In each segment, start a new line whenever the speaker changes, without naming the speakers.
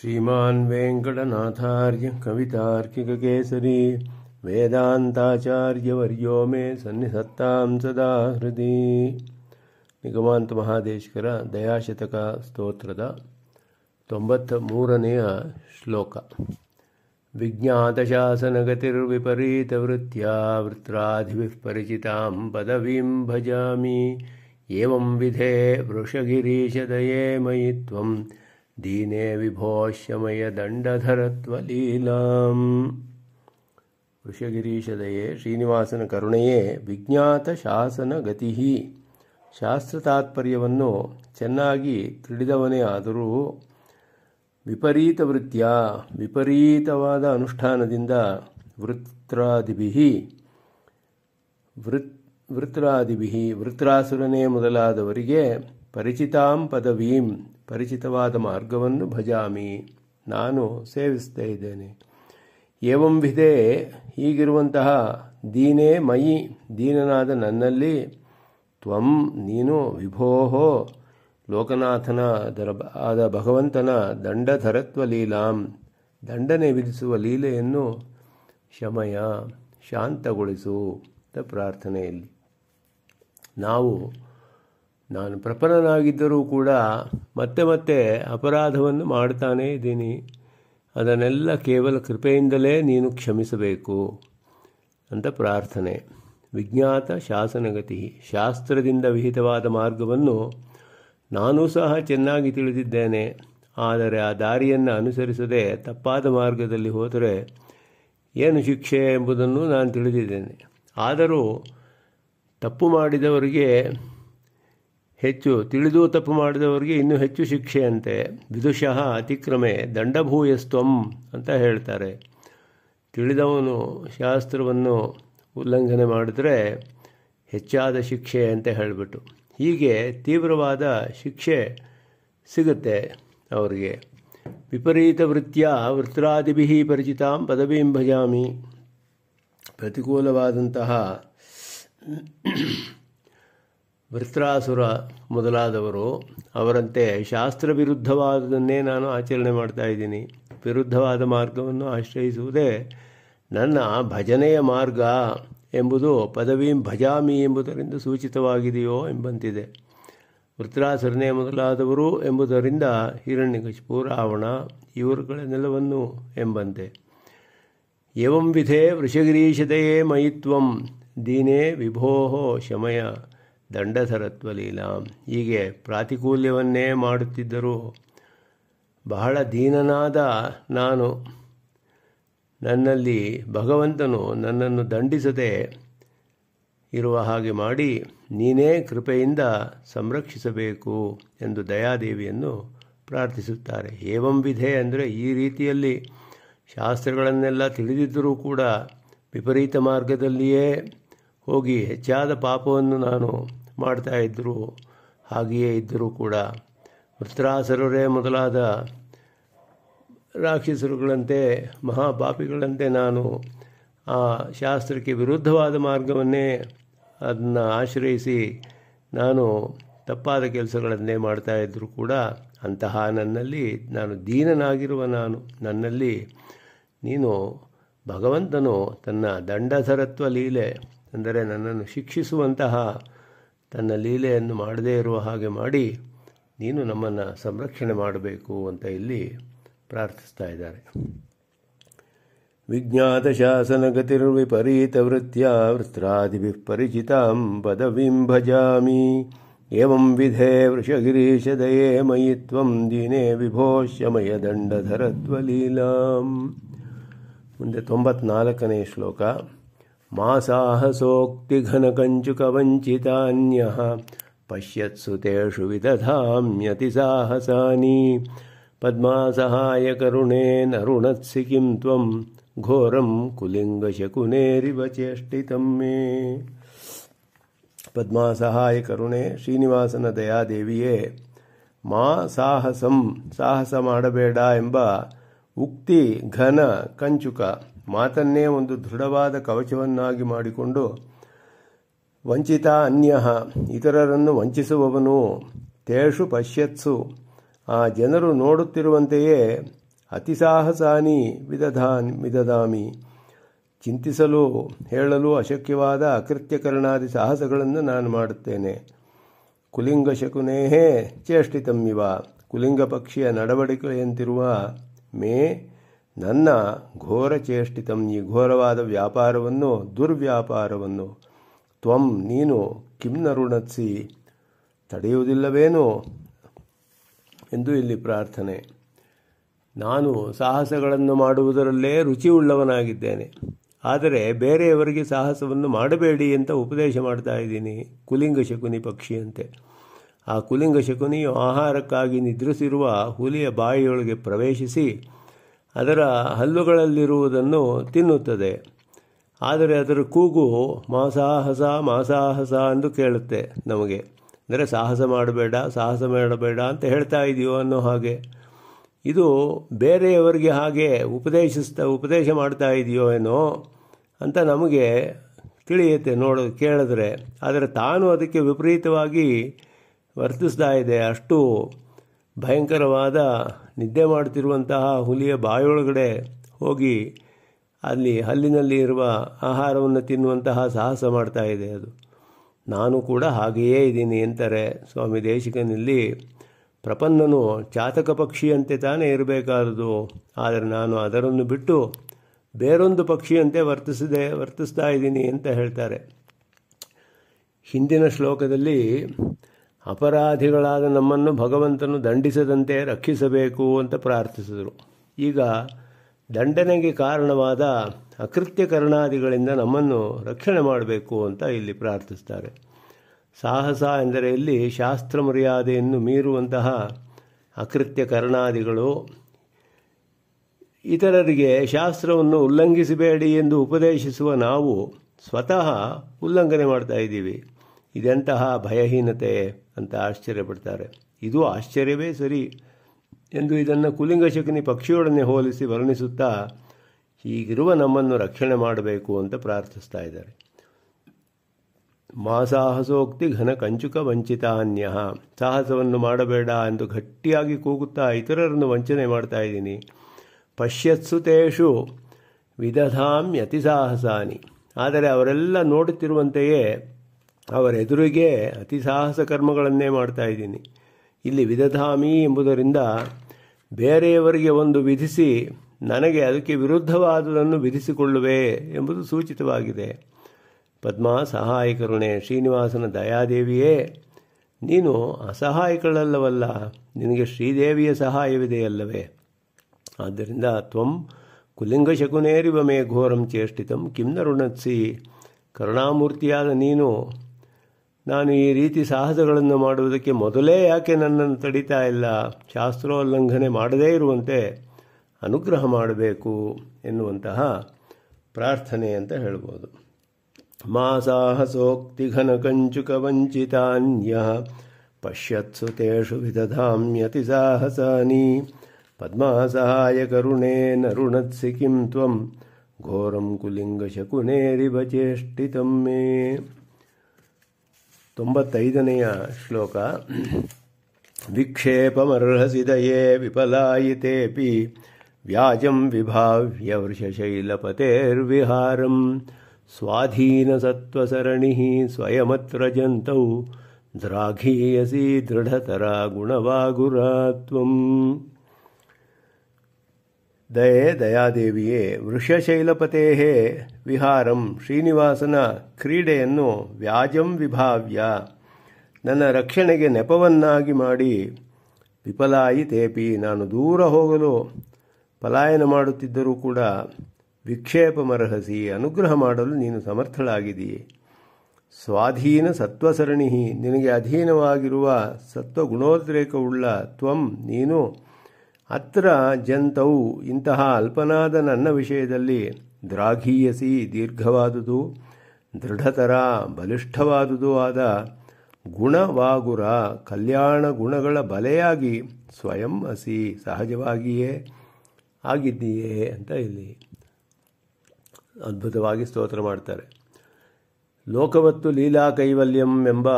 श्रीमान् वेङ्कटनाथार्य कवितार्किककेसरी वेदान्ताचार्यवर्यो मे सन्निधत्तां सदा हृदि निगमान्तमहादेशकर दयाशतकस्तोत्र श्लोक विज्ञातशासनगतिर्विपरीतवृत्त्या वृत्राधिभिः परिचितां पदवीं भजामि एवंविधे वृषगिरीशदये मयि त्वम् दीने विभोशमयदण्डधरत्वलीलाम् ಋಷಗಿರೀಶದಯೇ ಶ್ರೀನಿವಾಸನ ಕರುಣೆಯೇ ವಿಜ್ಞಾತ ಶಾಸನ ಗತಿ ಶಾಸ್ತ್ರ ತಾತ್ಪರ್ಯವನ್ನು ಚೆನ್ನಾಗಿ ತಿಳಿದವನೇ ಆದರೂ ವಿಪರೀತ ವೃತ್ತಿಯ ವಿಪರೀತವಾದ ಅನುಷ್ಠಾನದಿಂದ ವೃತ್ರಾದಿಭಿ ವೃತ್ ವೃತ್ರಾದಿಭಿ ವೃತ್ರಾಸುರನೇ ಮೊದಲಾದವರಿಗೆ ಪರಿಚಿತಾಂ ಪದವೀಂ ಪರಿಚಿತವಾದ ಮಾರ್ಗವನ್ನು ಭಜಾಮಿ ನಾನು ಸೇವಿಸ್ತಾ ಇದ್ದೇನೆ ಏವಂವಿಧೇ ಹೀಗಿರುವಂತಹ ದೀನೇ ಮಯಿ ದೀನನಾದ ನನ್ನಲ್ಲಿ ತ್ವಂ ನೀನು ವಿಭೋಹೋ ಲೋಕನಾಥನ ದರ ಆದ ಭಗವಂತನ ದಂಡಧರತ್ವ ಲೀಲಾಂ ದಂಡನೆ ವಿಧಿಸುವ ಲೀಲೆಯನ್ನು ಶಮಯ ಶಾಂತಗೊಳಿಸು ಅಂತ ಪ್ರಾರ್ಥನೆಯಲ್ಲಿ ನಾವು ನಾನು ಪ್ರಪನ್ನನಾಗಿದ್ದರೂ ಕೂಡ ಮತ್ತೆ ಮತ್ತೆ ಅಪರಾಧವನ್ನು ಮಾಡ್ತಾನೇ ಇದ್ದೀನಿ ಅದನ್ನೆಲ್ಲ ಕೇವಲ ಕೃಪೆಯಿಂದಲೇ ನೀನು ಕ್ಷಮಿಸಬೇಕು ಅಂತ ಪ್ರಾರ್ಥನೆ ವಿಜ್ಞಾತ ಶಾಸನಗತಿ ಶಾಸ್ತ್ರದಿಂದ ವಿಹಿತವಾದ ಮಾರ್ಗವನ್ನು ನಾನೂ ಸಹ ಚೆನ್ನಾಗಿ ತಿಳಿದಿದ್ದೇನೆ ಆದರೆ ಆ ದಾರಿಯನ್ನು ಅನುಸರಿಸದೆ ತಪ್ಪಾದ ಮಾರ್ಗದಲ್ಲಿ ಹೋದರೆ ಏನು ಶಿಕ್ಷೆ ಎಂಬುದನ್ನು ನಾನು ತಿಳಿದಿದ್ದೇನೆ ಆದರೂ ತಪ್ಪು ಮಾಡಿದವರಿಗೆ ಹೆಚ್ಚು ತಿಳಿದು ತಪ್ಪು ಮಾಡಿದವರಿಗೆ ಇನ್ನೂ ಹೆಚ್ಚು ಶಿಕ್ಷೆಯಂತೆ ವಿದುಷಃ ಅತಿಕ್ರಮೆ ದಂಡಭೂಯಸ್ತ್ವಂ ಅಂತ ಹೇಳ್ತಾರೆ ತಿಳಿದವನು ಶಾಸ್ತ್ರವನ್ನು ಉಲ್ಲಂಘನೆ ಮಾಡಿದರೆ ಹೆಚ್ಚಾದ ಶಿಕ್ಷೆ ಅಂತ ಹೇಳಿಬಿಟ್ಟು ಹೀಗೆ ತೀವ್ರವಾದ ಶಿಕ್ಷೆ ಸಿಗುತ್ತೆ ಅವರಿಗೆ ವಿಪರೀತ ವೃತ್ತಿಯ ವೃತ್ರಾದಿಭಿ ಪರಿಚಿತಾಂ ಪದವೀಂ ಭಜಾಮಿ ಪ್ರತಿಕೂಲವಾದಂತಹ ವೃತ್ರಾಸುರ ಮೊದಲಾದವರು ಅವರಂತೆ ಶಾಸ್ತ್ರ ವಿರುದ್ಧವಾದದನ್ನೇ ನಾನು ಆಚರಣೆ ಮಾಡ್ತಾ ಇದ್ದೀನಿ ವಿರುದ್ಧವಾದ ಮಾರ್ಗವನ್ನು ಆಶ್ರಯಿಸುವುದೇ ನನ್ನ ಭಜನೆಯ ಮಾರ್ಗ ಎಂಬುದು ಪದವೀಂ ಭಜಾಮಿ ಎಂಬುದರಿಂದ ಸೂಚಿತವಾಗಿದೆಯೋ ಎಂಬಂತಿದೆ ವೃತ್ರಾಸುರನೇ ಮೊದಲಾದವರು ಎಂಬುದರಿಂದ ಹಿರಣ್ಯಕಶಿಪು ರಾವಣ ನೆಲವನ್ನು ಎಂಬಂತೆ ವಿಧೆ ವೃಷಗಿರೀಶದೆಯೇ ಮಯಿತ್ವಂ ದೀನೇ ವಿಭೋಹೋ ಶಮಯ ದಂಡಧರತ್ವ ಲೀಲಾ ಹೀಗೆ ಪ್ರಾತಿಕೂಲ್ಯವನ್ನೇ ಮಾಡುತ್ತಿದ್ದರು ಬಹಳ ದೀನನಾದ ನಾನು ನನ್ನಲ್ಲಿ ಭಗವಂತನು ನನ್ನನ್ನು ದಂಡಿಸದೆ ಇರುವ ಹಾಗೆ ಮಾಡಿ ನೀನೇ ಕೃಪೆಯಿಂದ ಸಂರಕ್ಷಿಸಬೇಕು ಎಂದು ದಯಾದೇವಿಯನ್ನು ಪ್ರಾರ್ಥಿಸುತ್ತಾರೆ ಏವಂ ವಿಧೆ ಅಂದರೆ ಈ ರೀತಿಯಲ್ಲಿ ಶಾಸ್ತ್ರಗಳನ್ನೆಲ್ಲ ತಿಳಿದಿದ್ದರೂ ಕೂಡ ವಿಪರೀತ ಮಾರ್ಗದಲ್ಲಿಯೇ ಹೋಗಿ ಹೆಚ್ಚಾದ ಪಾಪವನ್ನು ನಾನು ಮಾಡ್ತಾ ಇದ್ದರು ಹಾಗೆಯೇ ಇದ್ದರೂ ಕೂಡ ವೃತ್ರಾಸರರೇ ಮೊದಲಾದ ರಾಕ್ಷಸರುಗಳಂತೆ ಮಹಾಪಾಪಿಗಳಂತೆ ನಾನು ಆ ಶಾಸ್ತ್ರಕ್ಕೆ ವಿರುದ್ಧವಾದ ಮಾರ್ಗವನ್ನೇ ಅದನ್ನು ಆಶ್ರಯಿಸಿ ನಾನು ತಪ್ಪಾದ ಕೆಲಸಗಳನ್ನೇ ಮಾಡ್ತಾ ಇದ್ದರೂ ಕೂಡ ಅಂತಹ ನನ್ನಲ್ಲಿ ನಾನು ದೀನನಾಗಿರುವ ನಾನು ನನ್ನಲ್ಲಿ ನೀನು ಭಗವಂತನು ತನ್ನ ದಂಡಧರತ್ವ ಲೀಲೆ ಅಂದರೆ ನನ್ನನ್ನು ಶಿಕ್ಷಿಸುವಂತಹ ತನ್ನ ಲೀಲೆಯನ್ನು ಮಾಡದೇ ಇರುವ ಹಾಗೆ ಮಾಡಿ ನೀನು ನಮ್ಮನ್ನು ಸಂರಕ್ಷಣೆ ಮಾಡಬೇಕು ಅಂತ ಇಲ್ಲಿ ಪ್ರಾರ್ಥಿಸ್ತಾ ಇದ್ದಾರೆ ವಿಜ್ಞಾತ ಶಾಸನಗತಿರ್ವಿಪರೀತ ವೃತ್ಯ ವೃತ್ರಾದಿಭಿ ಪರಿಚಿತಾಂ ಪದವಿಂ ಭಜಾಮಿ ಏವಂ ವಿಧೇ ದಯೇ ಮಯಿ ತ್ವಂ ದೀನೇ ವಿಭೋಷ್ಯಮಯ ದಂಡಧರತ್ವಲೀಲಾಂ ಮುಂದೆ ತೊಂಬತ್ನಾಲ್ಕನೇ ಶ್ಲೋಕ मासाहसोक्तिघनकञ्चुकवञ्चितान्यः पश्यत्सु तेषु विदधाम्यतिसाहसानि पद्मासहायकरुणेन रुणत्सि किं त्वं घोरं कुलिङ्गशकुनेरिव चेष्टितं मे पद्मासहायकरुणे श्रीनिवासनदयादेवी मा साहसं साहसमाडबेडा घन उक्तिघनकञ्चुक ಮಾತನ್ನೇ ಒಂದು ದೃಢವಾದ ಕವಚವನ್ನಾಗಿ ಮಾಡಿಕೊಂಡು ವಂಚಿತ ಅನ್ಯ ಇತರರನ್ನು ವಂಚಿಸುವವನು ತೇಷು ಪಶ್ಯತ್ಸು ಆ ಜನರು ನೋಡುತ್ತಿರುವಂತೆಯೇ ಅತಿಸಾಹಸಾನಿ ವಿದಧಾನ್ ವಿದಧಾಮಿ ಚಿಂತಿಸಲು ಹೇಳಲು ಅಶಕ್ಯವಾದ ಅಕೃತ್ಯಕರಣಾದಿ ಸಾಹಸಗಳನ್ನು ನಾನು ಮಾಡುತ್ತೇನೆ ಕುಲಿಂಗ ಶಕುನೇಹೇ ಚೇಷ್ಟಿತಮ್ಮಿವ ಕುಲಿಂಗ ಪಕ್ಷಿಯ ನಡವಳಿಕೆಯಂತಿರುವ ಮೇ ನನ್ನ ಘೋರ ಚೇಷ್ಟಿತಂ ಈ ಘೋರವಾದ ವ್ಯಾಪಾರವನ್ನು ದುರ್ವ್ಯಾಪಾರವನ್ನು ತ್ವಂ ನೀನು ಕಿಮ್ನ ಋಣತ್ಸಿ ತಡೆಯುವುದಿಲ್ಲವೇನೋ ಎಂದು ಇಲ್ಲಿ ಪ್ರಾರ್ಥನೆ ನಾನು ಸಾಹಸಗಳನ್ನು ಮಾಡುವುದರಲ್ಲೇ ರುಚಿಯುಳ್ಳವನಾಗಿದ್ದೇನೆ ಆದರೆ ಬೇರೆಯವರಿಗೆ ಸಾಹಸವನ್ನು ಮಾಡಬೇಡಿ ಅಂತ ಉಪದೇಶ ಮಾಡ್ತಾ ಇದ್ದೀನಿ ಕುಲಿಂಗ ಶಕುನಿ ಪಕ್ಷಿಯಂತೆ ಆ ಕುಲಿಂಗ ಶಕುನಿಯು ಆಹಾರಕ್ಕಾಗಿ ನಿದ್ರಿಸಿರುವ ಹುಲಿಯ ಬಾಯಿಯೊಳಗೆ ಪ್ರವೇಶಿಸಿ ಅದರ ಹಲ್ಲುಗಳಲ್ಲಿರುವುದನ್ನು ತಿನ್ನುತ್ತದೆ ಆದರೆ ಅದರ ಕೂಗು ಮಾಸಾಹಸ ಮಾಸಾಹಸ ಎಂದು ಕೇಳುತ್ತೆ ನಮಗೆ ಅಂದರೆ ಸಾಹಸ ಮಾಡಬೇಡ ಸಾಹಸ ಮಾಡಬೇಡ ಅಂತ ಹೇಳ್ತಾ ಇದೆಯೋ ಅನ್ನೋ ಹಾಗೆ ಇದು ಬೇರೆಯವರಿಗೆ ಹಾಗೆ ಉಪದೇಶಿಸ್ತಾ ಉಪದೇಶ ಮಾಡ್ತಾ ಇದೆಯೋ ಏನೋ ಅಂತ ನಮಗೆ ತಿಳಿಯುತ್ತೆ ನೋಡ ಕೇಳಿದ್ರೆ ಆದರೆ ತಾನು ಅದಕ್ಕೆ ವಿಪರೀತವಾಗಿ ವರ್ತಿಸ್ತಾ ಇದೆ ಅಷ್ಟು ಭಯಂಕರವಾದ ನಿದ್ದೆ ಮಾಡುತ್ತಿರುವಂತಹ ಹುಲಿಯ ಬಾಯೊಳಗಡೆ ಹೋಗಿ ಅಲ್ಲಿ ಹಲ್ಲಿನಲ್ಲಿ ಇರುವ ಆಹಾರವನ್ನು ತಿನ್ನುವಂತಹ ಸಾಹಸ ಮಾಡ್ತಾ ಇದೆ ಅದು ನಾನು ಕೂಡ ಹಾಗೆಯೇ ಇದ್ದೀನಿ ಅಂತಾರೆ ಸ್ವಾಮಿ ದೇಶಿಕನಲ್ಲಿ ಪ್ರಪನ್ನನು ಚಾತಕ ಪಕ್ಷಿಯಂತೆ ತಾನೇ ಇರಬೇಕಾದದು ಆದರೆ ನಾನು ಅದರನ್ನು ಬಿಟ್ಟು ಬೇರೊಂದು ಪಕ್ಷಿಯಂತೆ ವರ್ತಿಸಿದೆ ವರ್ತಿಸ್ತಾ ಇದ್ದೀನಿ ಅಂತ ಹೇಳ್ತಾರೆ ಹಿಂದಿನ ಶ್ಲೋಕದಲ್ಲಿ ಅಪರಾಧಿಗಳಾದ ನಮ್ಮನ್ನು ಭಗವಂತನು ದಂಡಿಸದಂತೆ ರಕ್ಷಿಸಬೇಕು ಅಂತ ಪ್ರಾರ್ಥಿಸಿದರು ಈಗ ದಂಡನೆಗೆ ಕಾರಣವಾದ ಅಕೃತ್ಯ ಕರ್ಣಾದಿಗಳಿಂದ ನಮ್ಮನ್ನು ರಕ್ಷಣೆ ಮಾಡಬೇಕು ಅಂತ ಇಲ್ಲಿ ಪ್ರಾರ್ಥಿಸ್ತಾರೆ ಸಾಹಸ ಎಂದರೆ ಇಲ್ಲಿ ಶಾಸ್ತ್ರ ಮರ್ಯಾದೆಯನ್ನು ಮೀರುವಂತಹ ಅಕೃತ್ಯ ಕರ್ಣಾದಿಗಳು ಇತರರಿಗೆ ಶಾಸ್ತ್ರವನ್ನು ಉಲ್ಲಂಘಿಸಬೇಡಿ ಎಂದು ಉಪದೇಶಿಸುವ ನಾವು ಸ್ವತಃ ಉಲ್ಲಂಘನೆ ಮಾಡ್ತಾ ಇದ್ದೀವಿ ಇದೆಂತಹ ಭಯಹೀನತೆ ಅಂತ ಆಶ್ಚರ್ಯಪಡ್ತಾರೆ ಇದು ಆಶ್ಚರ್ಯವೇ ಸರಿ ಎಂದು ಇದನ್ನು ಕುಲಿಂಗಶಕುನಿ ಪಕ್ಷಿಯೊಡನೆ ಹೋಲಿಸಿ ವರ್ಣಿಸುತ್ತಾ ಹೀಗಿರುವ ನಮ್ಮನ್ನು ರಕ್ಷಣೆ ಮಾಡಬೇಕು ಅಂತ ಪ್ರಾರ್ಥಿಸ್ತಾ ಇದ್ದಾರೆ ಮಾಸಾಹಸೋಕ್ತಿ ಘನ ಕಂಚುಕ ವಂಚಿತಾನ್ಯ ಸಾಹಸವನ್ನು ಮಾಡಬೇಡ ಎಂದು ಗಟ್ಟಿಯಾಗಿ ಕೂಗುತ್ತಾ ಇತರರನ್ನು ವಂಚನೆ ಮಾಡ್ತಾ ಇದ್ದೀನಿ ಪಶ್ಯತ್ಸುತೇಷು ಸಾಹಸಾನಿ ಆದರೆ ಅವರೆಲ್ಲ ನೋಡುತ್ತಿರುವಂತೆಯೇ ಅವರೆದುರಿಗೆ ಅತಿ ಸಾಹಸ ಕರ್ಮಗಳನ್ನೇ ಮಾಡ್ತಾ ಇದ್ದೀನಿ ಇಲ್ಲಿ ವಿಧಧಾಮಿ ಎಂಬುದರಿಂದ ಬೇರೆಯವರಿಗೆ ಒಂದು ವಿಧಿಸಿ ನನಗೆ ಅದಕ್ಕೆ ವಿರುದ್ಧವಾದುದನ್ನು ವಿಧಿಸಿಕೊಳ್ಳುವೆ ಎಂಬುದು ಸೂಚಿತವಾಗಿದೆ ಪದ್ಮಾ ಸಹಾಯಕರುಣೆ ಶ್ರೀನಿವಾಸನ ದಯಾದೇವಿಯೇ ನೀನು ಅಸಹಾಯಕಳಲ್ಲವಲ್ಲ ನಿನಗೆ ಶ್ರೀದೇವಿಯ ಸಹಾಯವಿದೆಯಲ್ಲವೇ ಆದ್ದರಿಂದ ತ್ವಂ ಶಕುನೇರಿವ ಮೇ ಘೋರಂ ಚೇಷ್ಟಿತಂ ಕಿಮ್ನ ಋಣತ್ಸಿ ಕರುಣಾಮೂರ್ತಿಯಾದ ನೀನು ನಾನು ಈ ರೀತಿ ಸಾಹಸಗಳನ್ನು ಮಾಡುವುದಕ್ಕೆ ಮೊದಲೇ ಯಾಕೆ ನನ್ನನ್ನು ತಡಿತಾ ಇಲ್ಲ ಶಾಸ್ತ್ರೋಲ್ಲಂಘನೆ ಮಾಡದೇ ಇರುವಂತೆ ಅನುಗ್ರಹ ಮಾಡಬೇಕು ಎನ್ನುವಂತಹ ಪ್ರಾರ್ಥನೆ ಅಂತ ಹೇಳ್ಬೋದು ಮಾ ಸಾಹಸೋಕ್ತಿ ಘನ ಕಂಚುಕ ವಂಚಿತಾನ್ಯ ಪಶ್ಯತ್ಸು ತೇಷು ವಿದಧಾಮ್ಯತಿ ಸಾಹಸಾನಿ ಪದ್ಮಸಹಾಯ ಕರುಣೇ ನರುಣತ್ಸಿ ಕಿಂ ತ್ವಂ ಘೋರಂ ಕುಲಿಂಗ ಶಕುನೇರಿವ ಚೇಷ್ಟಿತಮ್ಮೇ तम्बत्तैदनय श्लोक विक्षेपमर्हसि दये विपलायितेऽपि व्याजम् विभाव्य स्वाधीन स्वाधीनसत्त्वसरणिः स्वयमत्र जन्तौ द्राघीयसी दृढतरा गुणवागुरा ದಯೆ ದಯಾದೇವಿಯೇ ವೃಷಶೈಲಪತೇಹೇ ವಿಹಾರಂ ಶ್ರೀನಿವಾಸನ ಕ್ರೀಡೆಯನ್ನು ವ್ಯಾಜಂ ವಿಭಾವ್ಯ ನನ್ನ ರಕ್ಷಣೆಗೆ ನೆಪವನ್ನಾಗಿ ಮಾಡಿ ವಿಫಲಾಯಿ ತೇಪಿ ನಾನು ದೂರ ಹೋಗಲು ಪಲಾಯನ ಮಾಡುತ್ತಿದ್ದರೂ ಕೂಡ ವಿಕ್ಷೇಪಮರ್ಹಸಿ ಅನುಗ್ರಹ ಮಾಡಲು ನೀನು ಸಮರ್ಥಳಾಗಿದೆಯೇ ಸ್ವಾಧೀನ ಸತ್ವಸರಣಿ ನಿನಗೆ ಅಧೀನವಾಗಿರುವ ಸತ್ವಗುಣೋದ್ರೇಕವುಳ್ಳ ತ್ವಂ ನೀನು ಅತ್ರ ಜಂತವು ಇಂತಹ ಅಲ್ಪನಾದ ನನ್ನ ವಿಷಯದಲ್ಲಿ ದ್ರಾಘೀಯಸಿ ದೀರ್ಘವಾದುದು ದೃಢತರ ಬಲಿಷ್ಠವಾದುದು ಆದ ಗುಣವಾಗುರ ಕಲ್ಯಾಣ ಗುಣಗಳ ಬಲೆಯಾಗಿ ಸ್ವಯಂ ಹಸಿ ಸಹಜವಾಗಿಯೇ ಆಗಿದ್ದೀಯೇ ಅಂತ ಇಲ್ಲಿ ಅದ್ಭುತವಾಗಿ ಸ್ತೋತ್ರ ಮಾಡ್ತಾರೆ ಲೋಕವತ್ತು ಲೀಲಾ ಕೈವಲ್ಯಂ ಎಂಬ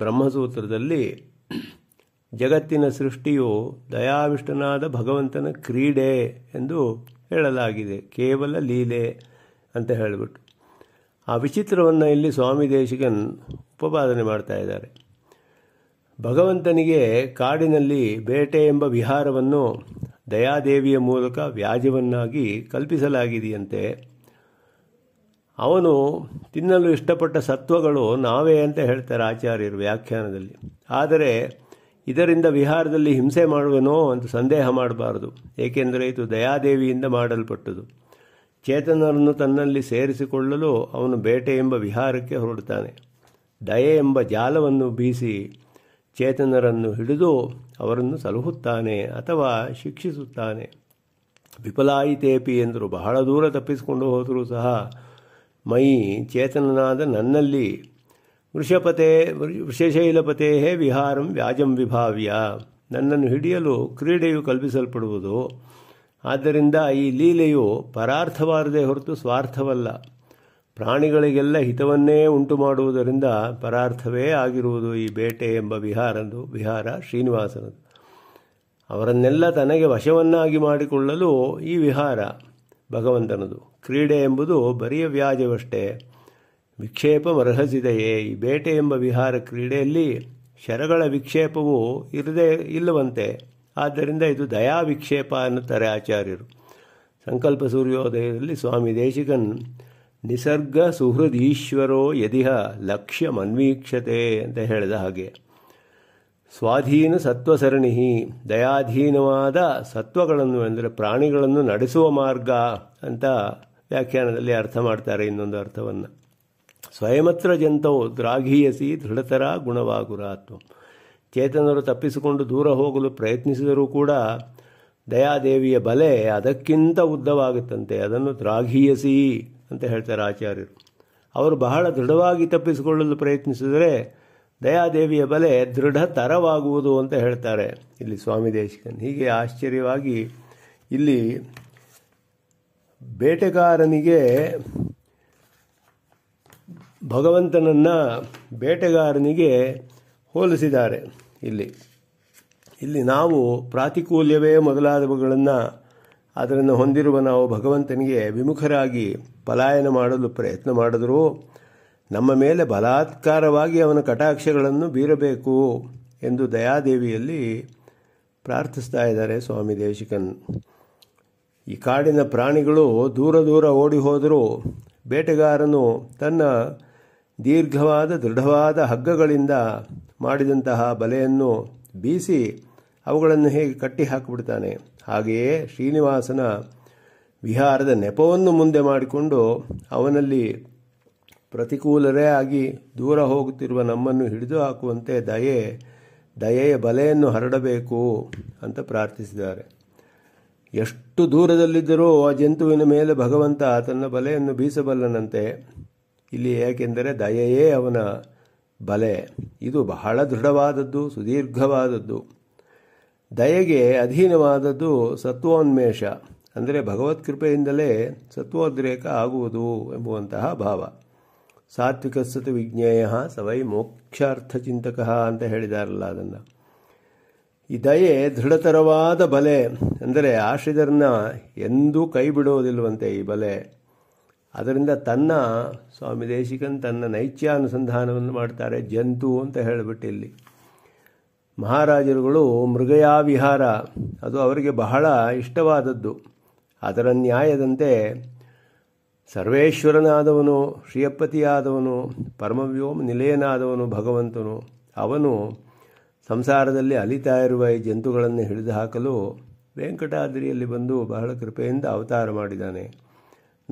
ಬ್ರಹ್ಮಸೂತ್ರದಲ್ಲಿ ಜಗತ್ತಿನ ಸೃಷ್ಟಿಯು ದಯಾವಿಷ್ಟನಾದ ಭಗವಂತನ ಕ್ರೀಡೆ ಎಂದು ಹೇಳಲಾಗಿದೆ ಕೇವಲ ಲೀಲೆ ಅಂತ ಹೇಳಿಬಿಟ್ಟು ಆ ವಿಚಿತ್ರವನ್ನು ಇಲ್ಲಿ ಸ್ವಾಮಿ ದೇಶಿಗನ್ ಉಪಪಾದನೆ ಮಾಡ್ತಾ ಇದ್ದಾರೆ ಭಗವಂತನಿಗೆ ಕಾಡಿನಲ್ಲಿ ಬೇಟೆ ಎಂಬ ವಿಹಾರವನ್ನು ದಯಾದೇವಿಯ ಮೂಲಕ ವ್ಯಾಜ್ಯವನ್ನಾಗಿ ಕಲ್ಪಿಸಲಾಗಿದೆಯಂತೆ ಅವನು ತಿನ್ನಲು ಇಷ್ಟಪಟ್ಟ ಸತ್ವಗಳು ನಾವೇ ಅಂತ ಹೇಳ್ತಾರೆ ಆಚಾರ್ಯರು ವ್ಯಾಖ್ಯಾನದಲ್ಲಿ ಆದರೆ ಇದರಿಂದ ವಿಹಾರದಲ್ಲಿ ಹಿಂಸೆ ಮಾಡುವನೋ ಅಂತ ಸಂದೇಹ ಮಾಡಬಾರದು ಏಕೆಂದರೆ ಇದು ದಯಾದೇವಿಯಿಂದ ಮಾಡಲ್ಪಟ್ಟದು ಚೇತನರನ್ನು ತನ್ನಲ್ಲಿ ಸೇರಿಸಿಕೊಳ್ಳಲು ಅವನು ಬೇಟೆ ಎಂಬ ವಿಹಾರಕ್ಕೆ ಹೊರಡುತ್ತಾನೆ ದಯೆ ಎಂಬ ಜಾಲವನ್ನು ಬೀಸಿ ಚೇತನರನ್ನು ಹಿಡಿದು ಅವರನ್ನು ಸಲಹುತ್ತಾನೆ ಅಥವಾ ಶಿಕ್ಷಿಸುತ್ತಾನೆ ವಿಫಲಾಯಿತೇಪಿ ಎಂದರು ಬಹಳ ದೂರ ತಪ್ಪಿಸಿಕೊಂಡು ಹೋದರೂ ಸಹ ಮೈ ಚೇತನನಾದ ನನ್ನಲ್ಲಿ ವೃಷಪತೆ ವೃಷಶೈಲಪತೆ ವಿಹಾರಂ ವ್ಯಾಜಂ ವಿಭಾವ್ಯ ನನ್ನನ್ನು ಹಿಡಿಯಲು ಕ್ರೀಡೆಯು ಕಲ್ಪಿಸಲ್ಪಡುವುದು ಆದ್ದರಿಂದ ಈ ಲೀಲೆಯು ಪರಾರ್ಥವಾರದೇ ಹೊರತು ಸ್ವಾರ್ಥವಲ್ಲ ಪ್ರಾಣಿಗಳಿಗೆಲ್ಲ ಹಿತವನ್ನೇ ಉಂಟು ಮಾಡುವುದರಿಂದ ಪರಾರ್ಥವೇ ಆಗಿರುವುದು ಈ ಬೇಟೆ ಎಂಬ ವಿಹಾರದು ವಿಹಾರ ಶ್ರೀನಿವಾಸನದು ಅವರನ್ನೆಲ್ಲ ತನಗೆ ವಶವನ್ನಾಗಿ ಮಾಡಿಕೊಳ್ಳಲು ಈ ವಿಹಾರ ಭಗವಂತನದು ಕ್ರೀಡೆ ಎಂಬುದು ಬರಿಯ ವ್ಯಾಜವಷ್ಟೇ ವಿಕ್ಷೇಪಮರ್ಹಸಿದೆಯೇ ಈ ಬೇಟೆ ಎಂಬ ವಿಹಾರ ಕ್ರೀಡೆಯಲ್ಲಿ ಶರಗಳ ವಿಕ್ಷೇಪವು ಇರದೇ ಇಲ್ಲವಂತೆ ಆದ್ದರಿಂದ ಇದು ದಯಾ ವಿಕ್ಷೇಪ ಎನ್ನುತ್ತಾರೆ ಆಚಾರ್ಯರು ಸಂಕಲ್ಪ ಸೂರ್ಯೋದಯದಲ್ಲಿ ಸ್ವಾಮಿ ದೇಶಿಕನ್ ನಿಸರ್ಗ ಸುಹೃದ್ ಈಶ್ವರೋ ಯದಿಹ ಲಕ್ಷ್ಯ ಮನ್ವೀಕ್ಷತೆ ಅಂತ ಹೇಳಿದ ಹಾಗೆ ಸ್ವಾಧೀನ ಸತ್ವಸರಣಿ ದಯಾಧೀನವಾದ ಸತ್ವಗಳನ್ನು ಎಂದರೆ ಪ್ರಾಣಿಗಳನ್ನು ನಡೆಸುವ ಮಾರ್ಗ ಅಂತ ವ್ಯಾಖ್ಯಾನದಲ್ಲಿ ಅರ್ಥ ಮಾಡ್ತಾರೆ ಇನ್ನೊಂದು ಅರ್ಥವನ್ನು ಸ್ವಯಮತ್ರ ಜಂತವು ದ್ರಾಘೀಯಸಿ ದೃಢತರ ಗುಣವಾಗುರಾತ್ವ ಚೇತನರು ತಪ್ಪಿಸಿಕೊಂಡು ದೂರ ಹೋಗಲು ಪ್ರಯತ್ನಿಸಿದರೂ ಕೂಡ ದಯಾದೇವಿಯ ಬಲೆ ಅದಕ್ಕಿಂತ ಉದ್ದವಾಗುತ್ತಂತೆ ಅದನ್ನು ದ್ರಾಘೀಯಸಿ ಅಂತ ಹೇಳ್ತಾರೆ ಆಚಾರ್ಯರು ಅವರು ಬಹಳ ದೃಢವಾಗಿ ತಪ್ಪಿಸಿಕೊಳ್ಳಲು ಪ್ರಯತ್ನಿಸಿದರೆ ದಯಾದೇವಿಯ ಬಲೆ ದೃಢತರವಾಗುವುದು ಅಂತ ಹೇಳ್ತಾರೆ ಇಲ್ಲಿ ಸ್ವಾಮಿ ದೇಶಿಕನ್ ಹೀಗೆ ಆಶ್ಚರ್ಯವಾಗಿ ಇಲ್ಲಿ ಬೇಟೆಗಾರನಿಗೆ ಭಗವಂತನನ್ನು ಬೇಟೆಗಾರನಿಗೆ ಹೋಲಿಸಿದ್ದಾರೆ ಇಲ್ಲಿ ಇಲ್ಲಿ ನಾವು ಪ್ರಾತಿಕೂಲ್ಯವೇ ಮೊದಲಾದವುಗಳನ್ನು ಅದನ್ನು ಹೊಂದಿರುವ ನಾವು ಭಗವಂತನಿಗೆ ವಿಮುಖರಾಗಿ ಪಲಾಯನ ಮಾಡಲು ಪ್ರಯತ್ನ ಮಾಡಿದರೂ ನಮ್ಮ ಮೇಲೆ ಬಲಾತ್ಕಾರವಾಗಿ ಅವನ ಕಟಾಕ್ಷಗಳನ್ನು ಬೀರಬೇಕು ಎಂದು ದಯಾದೇವಿಯಲ್ಲಿ ಪ್ರಾರ್ಥಿಸ್ತಾ ಇದ್ದಾರೆ ಸ್ವಾಮಿ ದೇಶಿಕನ್ ಈ ಕಾಡಿನ ಪ್ರಾಣಿಗಳು ದೂರ ದೂರ ಓಡಿ ಹೋದರೂ ಬೇಟೆಗಾರನು ತನ್ನ ದೀರ್ಘವಾದ ದೃಢವಾದ ಹಗ್ಗಗಳಿಂದ ಮಾಡಿದಂತಹ ಬಲೆಯನ್ನು ಬೀಸಿ ಅವುಗಳನ್ನು ಹೇಗೆ ಕಟ್ಟಿ ಹಾಕಿಬಿಡ್ತಾನೆ ಹಾಗೆಯೇ ಶ್ರೀನಿವಾಸನ ವಿಹಾರದ ನೆಪವನ್ನು ಮುಂದೆ ಮಾಡಿಕೊಂಡು ಅವನಲ್ಲಿ ಪ್ರತಿಕೂಲರೇ ಆಗಿ ದೂರ ಹೋಗುತ್ತಿರುವ ನಮ್ಮನ್ನು ಹಿಡಿದು ಹಾಕುವಂತೆ ದಯೆ ದಯೆಯ ಬಲೆಯನ್ನು ಹರಡಬೇಕು ಅಂತ ಪ್ರಾರ್ಥಿಸಿದ್ದಾರೆ ಎಷ್ಟು ದೂರದಲ್ಲಿದ್ದರೂ ಆ ಜಂತುವಿನ ಮೇಲೆ ಭಗವಂತ ತನ್ನ ಬಲೆಯನ್ನು ಬೀಸಬಲ್ಲನಂತೆ ಇಲ್ಲಿ ಏಕೆಂದರೆ ದಯೆಯೇ ಅವನ ಬಲೆ ಇದು ಬಹಳ ದೃಢವಾದದ್ದು ಸುದೀರ್ಘವಾದದ್ದು ದಯೆಗೆ ಅಧೀನವಾದದ್ದು ಸತ್ವೋನ್ಮೇಷ ಅಂದರೆ ಭಗವತ್ಕೃಪೆಯಿಂದಲೇ ಸತ್ವೋದ್ರೇಕ ಆಗುವುದು ಎಂಬುವಂತಹ ಭಾವ ಸಾತ್ವಿಕ ಸತು ವಿಜ್ಞೇಯ ಸವೈ ಮೋಕ್ಷಾರ್ಥ ಚಿಂತಕ ಅಂತ ಹೇಳಿದಾರಲ್ಲ ಅದನ್ನು ಈ ದಯೆ ದೃಢತರವಾದ ಬಲೆ ಅಂದರೆ ಆಶ್ರಿತರನ್ನ ಎಂದೂ ಕೈ ಬಿಡುವುದಿಲ್ಲವಂತೆ ಈ ಬಲೆ ಅದರಿಂದ ತನ್ನ ಸ್ವಾಮಿ ದೇಶಿಕನ್ ತನ್ನ ನೈತ್ಯಾನುಸಂಧಾನವನ್ನು ಮಾಡ್ತಾರೆ ಜಂತು ಅಂತ ಹೇಳಿಬಿಟ್ಟು ಇಲ್ಲಿ ಮಹಾರಾಜರುಗಳು ಮೃಗಯಾವಿಹಾರ ಅದು ಅವರಿಗೆ ಬಹಳ ಇಷ್ಟವಾದದ್ದು ಅದರ ನ್ಯಾಯದಂತೆ ಸರ್ವೇಶ್ವರನಾದವನು ಶ್ರೀಯಪ್ಪತಿಯಾದವನು ಪರಮವ್ಯೋಮ ನಿಲಯನಾದವನು ಭಗವಂತನು ಅವನು ಸಂಸಾರದಲ್ಲಿ ಅಲಿತಾ ಇರುವ ಈ ಜಂತುಗಳನ್ನು ಹಿಡಿದು ಹಾಕಲು ವೆಂಕಟಾದ್ರಿಯಲ್ಲಿ ಬಂದು ಬಹಳ ಕೃಪೆಯಿಂದ ಅವತಾರ ಮಾಡಿದ್ದಾನೆ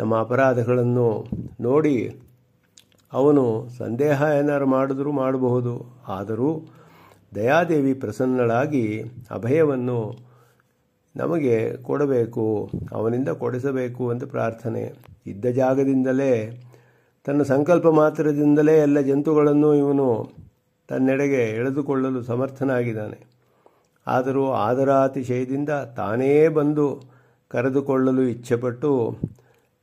ನಮ್ಮ ಅಪರಾಧಗಳನ್ನು ನೋಡಿ ಅವನು ಸಂದೇಹ ಏನಾರು ಮಾಡಿದ್ರೂ ಮಾಡಬಹುದು ಆದರೂ ದಯಾದೇವಿ ಪ್ರಸನ್ನಳಾಗಿ ಅಭಯವನ್ನು ನಮಗೆ ಕೊಡಬೇಕು ಅವನಿಂದ ಕೊಡಿಸಬೇಕು ಅಂತ ಪ್ರಾರ್ಥನೆ ಇದ್ದ ಜಾಗದಿಂದಲೇ ತನ್ನ ಸಂಕಲ್ಪ ಮಾತ್ರದಿಂದಲೇ ಎಲ್ಲ ಜಂತುಗಳನ್ನು ಇವನು ತನ್ನೆಡೆಗೆ ಎಳೆದುಕೊಳ್ಳಲು ಸಮರ್ಥನಾಗಿದ್ದಾನೆ ಆದರೂ ಅತಿಶಯದಿಂದ ತಾನೇ ಬಂದು ಕರೆದುಕೊಳ್ಳಲು ಇಚ್ಛೆಪಟ್ಟು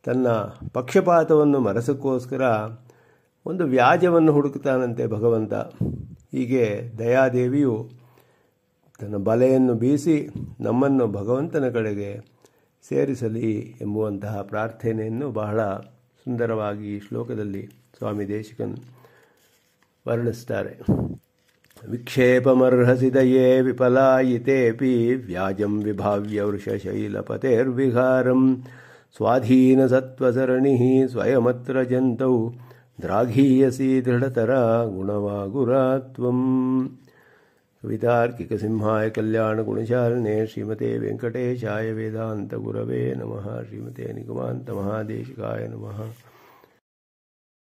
ತನ್ನ ಪಕ್ಷಪಾತವನ್ನು ಮರೆಸಕ್ಕೋಸ್ಕರ ಒಂದು ವ್ಯಾಜವನ್ನು ಹುಡುಕ್ತಾನಂತೆ ಭಗವಂತ ಹೀಗೆ ದಯಾದೇವಿಯು ತನ್ನ ಬಲೆಯನ್ನು ಬೀಸಿ ನಮ್ಮನ್ನು ಭಗವಂತನ ಕಡೆಗೆ ಸೇರಿಸಲಿ ಎಂಬುವಂತಹ ಪ್ರಾರ್ಥನೆಯನ್ನು ಬಹಳ ಸುಂದರವಾಗಿ ಈ ಶ್ಲೋಕದಲ್ಲಿ ಸ್ವಾಮಿ ದೇಶಿಕನ್ ವರ್ಣಿಸ್ತಾರೆ ವಿಕ್ಷೇಪಮರ್ಹಸಿದಯೇ ದಯೇ ವಿಫಲಾಯಿತೇಪಿ ವ್ಯಾಜಂ ವಿಭಾವ್ಯ ವೃಷಶೈಲಪತೆರ್ವಿಹಾರಂ स्वाधीनसत्त्वसरणिः स्वयमत्र जन्तौ द्राघीयसी दृढतरा गुणवागुरा त्वम् कवितार्किकसिंहाय कल्याणगुणचारिणे श्रीमते वेङ्कटेशाय वेदान्तगुरवे नमः श्रीमते निगमान्तमहादेशिकाय नमः